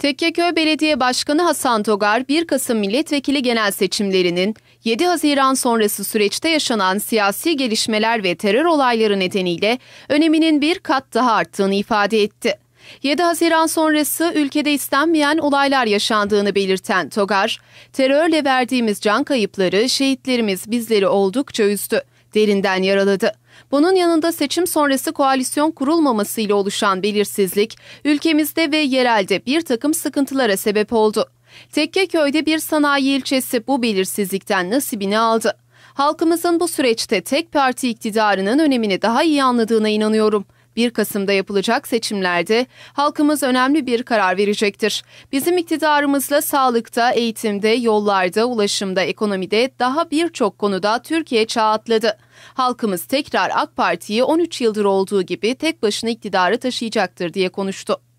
Tekkeköy Belediye Başkanı Hasan Togar, 1 Kasım Milletvekili genel seçimlerinin 7 Haziran sonrası süreçte yaşanan siyasi gelişmeler ve terör olayları nedeniyle öneminin bir kat daha arttığını ifade etti. 7 Haziran sonrası ülkede istenmeyen olaylar yaşandığını belirten Togar, terörle verdiğimiz can kayıpları şehitlerimiz bizleri oldukça üzdü, derinden yaraladı. Bunun yanında seçim sonrası koalisyon kurulmaması ile oluşan belirsizlik ülkemizde ve yerelde bir takım sıkıntılara sebep oldu. Tekkeköy'de bir sanayi ilçesi bu belirsizlikten nasibini aldı. Halkımızın bu süreçte tek parti iktidarının önemini daha iyi anladığına inanıyorum.'' 1 Kasım'da yapılacak seçimlerde halkımız önemli bir karar verecektir. Bizim iktidarımızla sağlıkta, eğitimde, yollarda, ulaşımda, ekonomide daha birçok konuda Türkiye çağ atladı. Halkımız tekrar AK Parti'yi 13 yıldır olduğu gibi tek başına iktidarı taşıyacaktır diye konuştu.